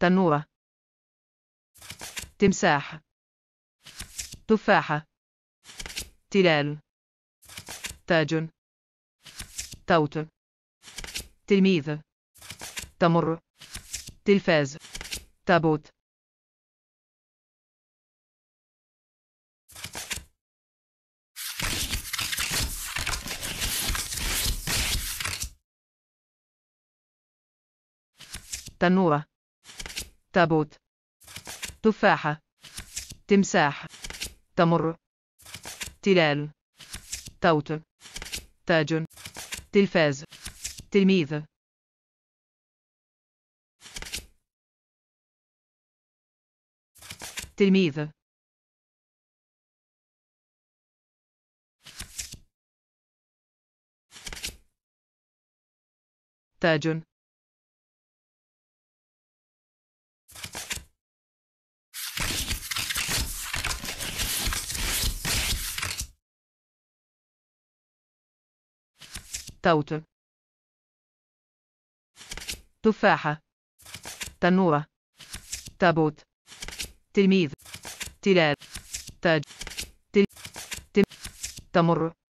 تنورة تمساح تفاحة تلال تاج توت تلميذ تمر تلفاز تابوت تنورة تابوت تفاحة تمساح تمر تلال توت تاج تلفاز تلميذ تلميذ تاج توت تفاحة تنورة تابوت تلميذ تلال تاج تل تم تمر